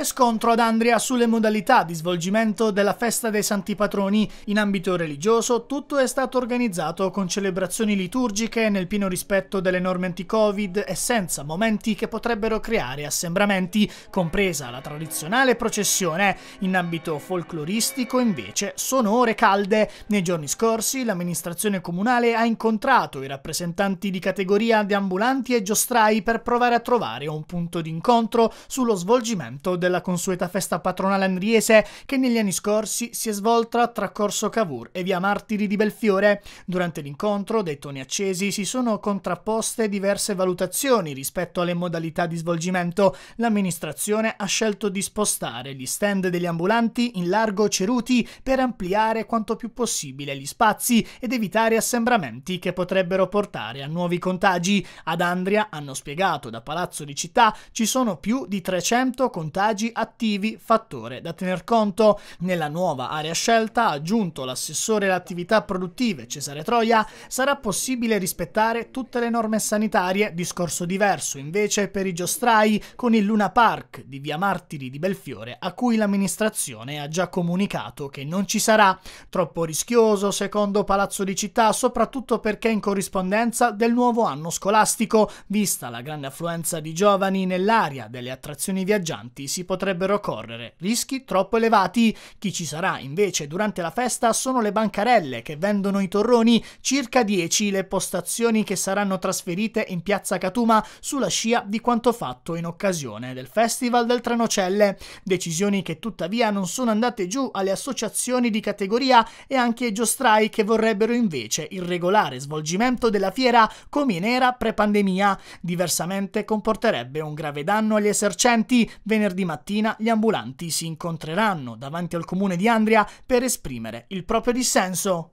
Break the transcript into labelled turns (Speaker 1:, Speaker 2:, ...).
Speaker 1: e scontro ad Andria sulle modalità di svolgimento della festa dei Santi Patroni. In ambito religioso tutto è stato organizzato con celebrazioni liturgiche nel pieno rispetto delle norme anti-Covid e senza momenti che potrebbero creare assembramenti, compresa la tradizionale processione. In ambito folcloristico invece sono ore calde. Nei giorni scorsi l'amministrazione comunale ha incontrato i rappresentanti di categoria di ambulanti e giostrai per provare a trovare un punto d'incontro sullo svolgimento del della consueta festa patronale andriese che negli anni scorsi si è svolta tra Corso Cavour e via Martiri di Belfiore. Durante l'incontro, dei toni accesi, si sono contrapposte diverse valutazioni rispetto alle modalità di svolgimento. L'amministrazione ha scelto di spostare gli stand degli ambulanti in largo Ceruti per ampliare quanto più possibile gli spazi ed evitare assembramenti che potrebbero portare a nuovi contagi. Ad Andria, hanno spiegato da Palazzo di Città, ci sono più di 300 contagi disagi attivi, fattore da tener conto. Nella nuova area scelta, aggiunto l'assessore alle attività produttive Cesare Troia, sarà possibile rispettare tutte le norme sanitarie, discorso diverso invece per i giostrai con il Luna Park di Via Martiri di Belfiore a cui l'amministrazione ha già comunicato che non ci sarà. Troppo rischioso secondo Palazzo di Città, soprattutto perché in corrispondenza del nuovo anno scolastico, vista la grande affluenza di giovani nell'area delle attrazioni viaggianti si potrebbero correre, rischi troppo elevati. Chi ci sarà invece durante la festa sono le bancarelle che vendono i torroni, circa 10 le postazioni che saranno trasferite in piazza Catuma sulla scia di quanto fatto in occasione del Festival del Tranocelle. decisioni che tuttavia non sono andate giù alle associazioni di categoria e anche ai giostrai che vorrebbero invece il regolare svolgimento della fiera come in era pre-pandemia. Diversamente comporterebbe un grave danno agli esercenti. Venerdì mattina gli ambulanti si incontreranno davanti al comune di Andria per esprimere il proprio dissenso.